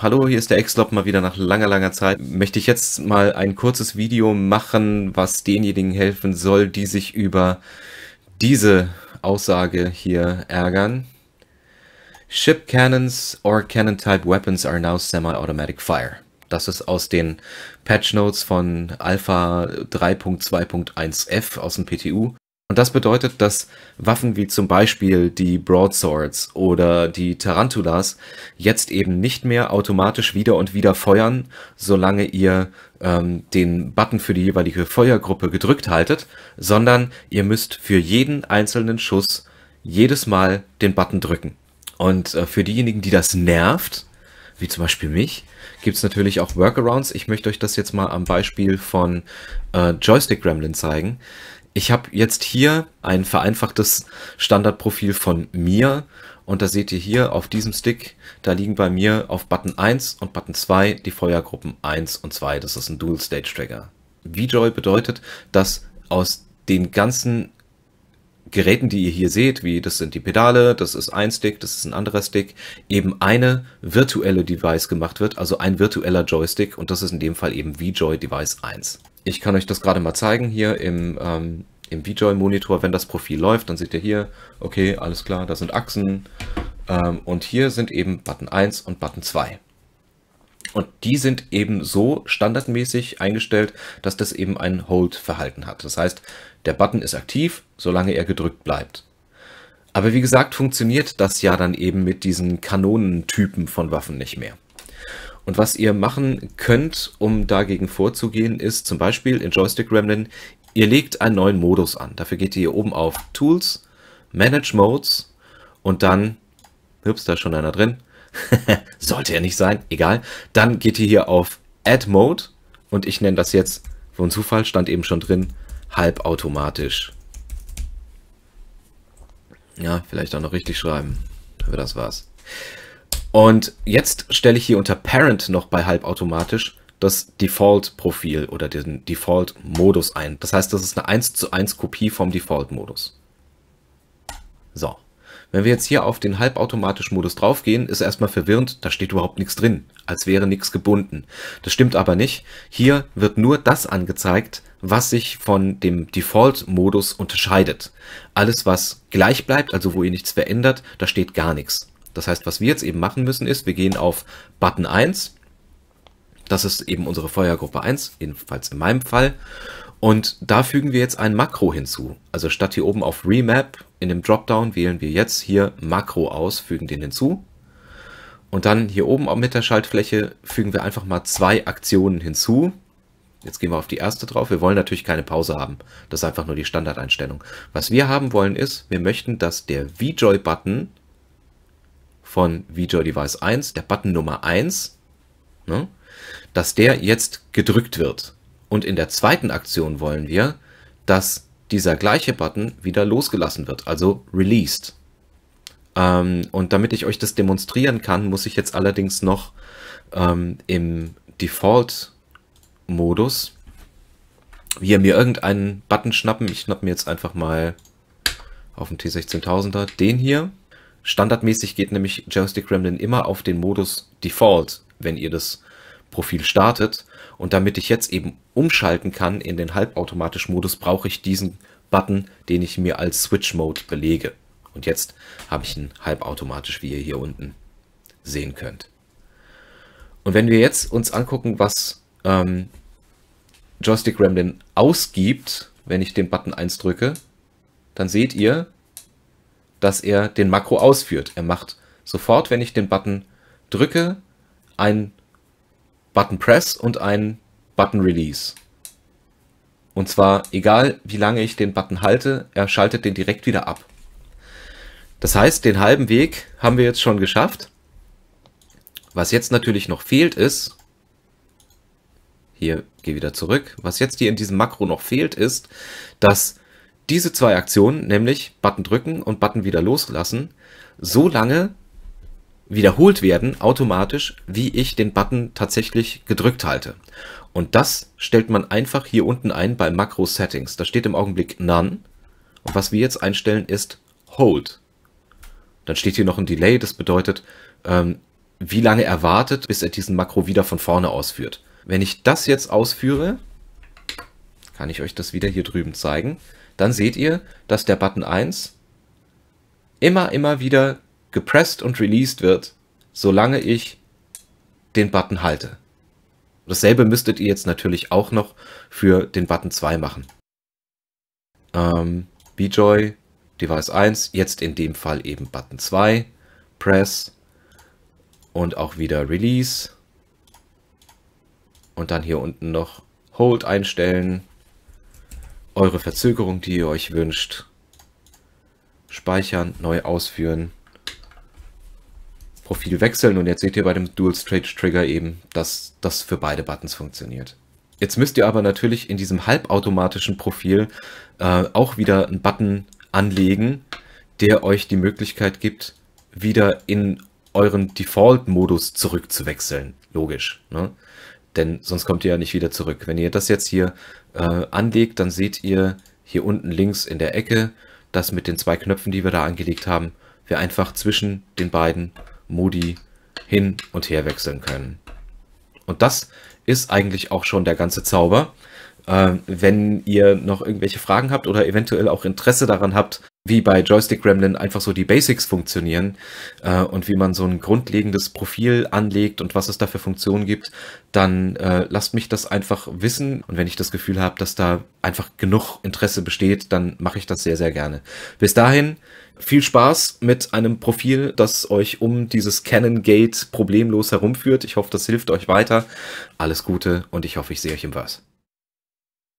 Hallo, hier ist der Xlop mal wieder nach langer, langer Zeit. Möchte ich jetzt mal ein kurzes Video machen, was denjenigen helfen soll, die sich über diese Aussage hier ärgern. Ship cannons or cannon-type weapons are now semi-automatic fire. Das ist aus den Patch Notes von Alpha 3.2.1f aus dem PTU. Und das bedeutet, dass Waffen wie zum Beispiel die Broadswords oder die Tarantulas jetzt eben nicht mehr automatisch wieder und wieder feuern, solange ihr ähm, den Button für die jeweilige Feuergruppe gedrückt haltet, sondern ihr müsst für jeden einzelnen Schuss jedes Mal den Button drücken. Und äh, für diejenigen, die das nervt, wie zum Beispiel mich, gibt es natürlich auch Workarounds. Ich möchte euch das jetzt mal am Beispiel von äh, Joystick Gremlin zeigen ich habe jetzt hier ein vereinfachtes Standardprofil von mir und da seht ihr hier auf diesem Stick, da liegen bei mir auf Button 1 und Button 2 die Feuergruppen 1 und 2. Das ist ein Dual Stage Trigger. VJoy bedeutet, dass aus den ganzen Geräten, die ihr hier seht, wie das sind die Pedale, das ist ein Stick, das ist ein anderer Stick, eben eine virtuelle Device gemacht wird, also ein virtueller Joystick und das ist in dem Fall eben VJoy Device 1. Ich kann euch das gerade mal zeigen hier im ähm, im VJoy-Monitor, wenn das Profil läuft, dann seht ihr hier, okay, alles klar, da sind Achsen. Ähm, und hier sind eben Button 1 und Button 2. Und die sind eben so standardmäßig eingestellt, dass das eben ein Hold-Verhalten hat. Das heißt, der Button ist aktiv, solange er gedrückt bleibt. Aber wie gesagt, funktioniert das ja dann eben mit diesen Kanonentypen von Waffen nicht mehr. Und was ihr machen könnt, um dagegen vorzugehen, ist zum Beispiel in Joystick Gremlin Ihr legt einen neuen Modus an. Dafür geht ihr hier oben auf Tools, Manage Modes und dann, ups, da ist schon einer drin, sollte er nicht sein, egal. Dann geht ihr hier auf Add Mode und ich nenne das jetzt, von Zufall stand eben schon drin, halbautomatisch. Ja, vielleicht auch noch richtig schreiben, aber das war's. Und jetzt stelle ich hier unter Parent noch bei halbautomatisch das Default-Profil oder den Default-Modus ein. Das heißt, das ist eine 1 zu 1 Kopie vom Default-Modus. So. Wenn wir jetzt hier auf den halbautomatisch Modus draufgehen, ist erstmal verwirrend, da steht überhaupt nichts drin, als wäre nichts gebunden. Das stimmt aber nicht. Hier wird nur das angezeigt, was sich von dem Default-Modus unterscheidet. Alles, was gleich bleibt, also wo ihr nichts verändert, da steht gar nichts. Das heißt, was wir jetzt eben machen müssen, ist, wir gehen auf Button 1, das ist eben unsere Feuergruppe 1, jedenfalls in meinem Fall. Und da fügen wir jetzt ein Makro hinzu. Also statt hier oben auf Remap in dem Dropdown wählen wir jetzt hier Makro aus, fügen den hinzu. Und dann hier oben mit der Schaltfläche fügen wir einfach mal zwei Aktionen hinzu. Jetzt gehen wir auf die erste drauf. Wir wollen natürlich keine Pause haben. Das ist einfach nur die Standardeinstellung. Was wir haben wollen ist, wir möchten, dass der VJoy-Button von VJoy Device 1, der Button Nummer 1, ne, dass der jetzt gedrückt wird. Und in der zweiten Aktion wollen wir, dass dieser gleiche Button wieder losgelassen wird, also released. Ähm, und damit ich euch das demonstrieren kann, muss ich jetzt allerdings noch ähm, im Default-Modus hier mir irgendeinen Button schnappen. Ich schnapp mir jetzt einfach mal auf dem T16000er den hier. Standardmäßig geht nämlich Joystick Gremlin immer auf den Modus Default, wenn ihr das Profil startet. Und damit ich jetzt eben umschalten kann in den halbautomatischen Modus, brauche ich diesen Button, den ich mir als Switch Mode belege. Und jetzt habe ich ihn halbautomatisch, wie ihr hier unten sehen könnt. Und wenn wir jetzt uns angucken, was ähm, Joystick Gremlin ausgibt, wenn ich den Button 1 drücke, dann seht ihr, dass er den Makro ausführt. Er macht sofort, wenn ich den Button drücke, ein Button Press und ein Button Release. Und zwar egal, wie lange ich den Button halte, er schaltet den direkt wieder ab. Das heißt, den halben Weg haben wir jetzt schon geschafft. Was jetzt natürlich noch fehlt ist, hier gehe wieder zurück, was jetzt hier in diesem Makro noch fehlt ist, dass diese zwei Aktionen, nämlich Button drücken und Button wieder loslassen, so lange wiederholt werden, automatisch, wie ich den Button tatsächlich gedrückt halte. Und das stellt man einfach hier unten ein bei Makro Settings. Da steht im Augenblick None. Und was wir jetzt einstellen ist Hold. Dann steht hier noch ein Delay, das bedeutet, ähm, wie lange er wartet, bis er diesen Makro wieder von vorne ausführt. Wenn ich das jetzt ausführe, kann ich euch das wieder hier drüben zeigen, dann seht ihr, dass der Button 1 immer, immer wieder gepresst und released wird, solange ich den Button halte. Dasselbe müsstet ihr jetzt natürlich auch noch für den Button 2 machen. Ähm, Bjoy, Device 1, jetzt in dem Fall eben Button 2, Press und auch wieder Release. Und dann hier unten noch Hold einstellen, eure Verzögerung, die ihr euch wünscht, speichern, neu ausführen. Profil wechseln und jetzt seht ihr bei dem Dual Straight Trigger eben, dass das für beide Buttons funktioniert. Jetzt müsst ihr aber natürlich in diesem halbautomatischen Profil äh, auch wieder einen Button anlegen, der euch die Möglichkeit gibt, wieder in euren Default-Modus zurückzuwechseln. Logisch. Ne? Denn sonst kommt ihr ja nicht wieder zurück. Wenn ihr das jetzt hier äh, anlegt, dann seht ihr hier unten links in der Ecke, dass mit den zwei Knöpfen, die wir da angelegt haben, wir einfach zwischen den beiden Modi hin und her wechseln können. Und das ist eigentlich auch schon der ganze Zauber. Ähm, wenn ihr noch irgendwelche Fragen habt oder eventuell auch Interesse daran habt, wie bei Joystick Gremlin einfach so die Basics funktionieren äh, und wie man so ein grundlegendes Profil anlegt und was es da für Funktionen gibt, dann äh, lasst mich das einfach wissen. Und wenn ich das Gefühl habe, dass da einfach genug Interesse besteht, dann mache ich das sehr, sehr gerne. Bis dahin, viel Spaß mit einem Profil, das euch um dieses Canon Gate problemlos herumführt. Ich hoffe, das hilft euch weiter. Alles Gute und ich hoffe, ich sehe euch im Was.